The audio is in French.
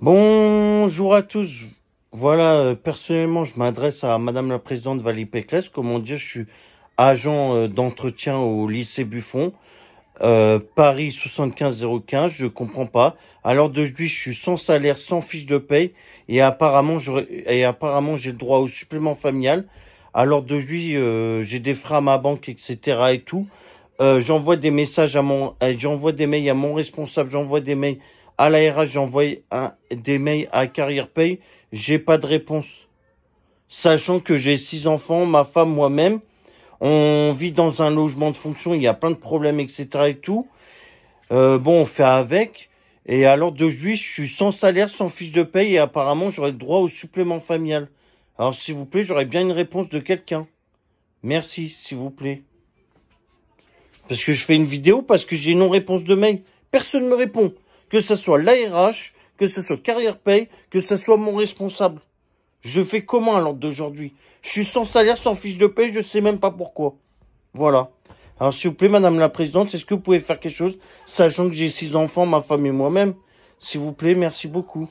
Bonjour à tous. Voilà, euh, personnellement, je m'adresse à Madame la Présidente Valérie Pécresse. Comment dire, je suis agent euh, d'entretien au lycée Buffon, euh, Paris 75015. Je comprends pas. Alors lui je suis sans salaire, sans fiche de paye, et apparemment, je, et apparemment, j'ai le droit au supplément familial. Alors de euh, j'ai des frais à ma banque, etc. et tout. Euh, j'envoie des messages à mon, j'envoie des mails à mon responsable, j'envoie des mails à l'ARH, j'ai envoyé des mails à Carrière Pay, j'ai pas de réponse. Sachant que j'ai six enfants, ma femme, moi-même, on vit dans un logement de fonction, il y a plein de problèmes, etc. et tout. Euh, bon, on fait avec. Et alors, d'aujourd'hui, de je suis sans salaire, sans fiche de paye et apparemment j'aurais droit au supplément familial. Alors s'il vous plaît, j'aurais bien une réponse de quelqu'un. Merci, s'il vous plaît. Parce que je fais une vidéo, parce que j'ai non réponse de mail. Personne ne me répond que ce soit l'ARH, que ce soit Carrière Paye, que ce soit mon responsable. Je fais comment à l'ordre d'aujourd'hui Je suis sans salaire, sans fiche de paie, je ne sais même pas pourquoi. Voilà. Alors s'il vous plaît, Madame la Présidente, est-ce que vous pouvez faire quelque chose, sachant que j'ai six enfants, ma femme et moi-même S'il vous plaît, merci beaucoup.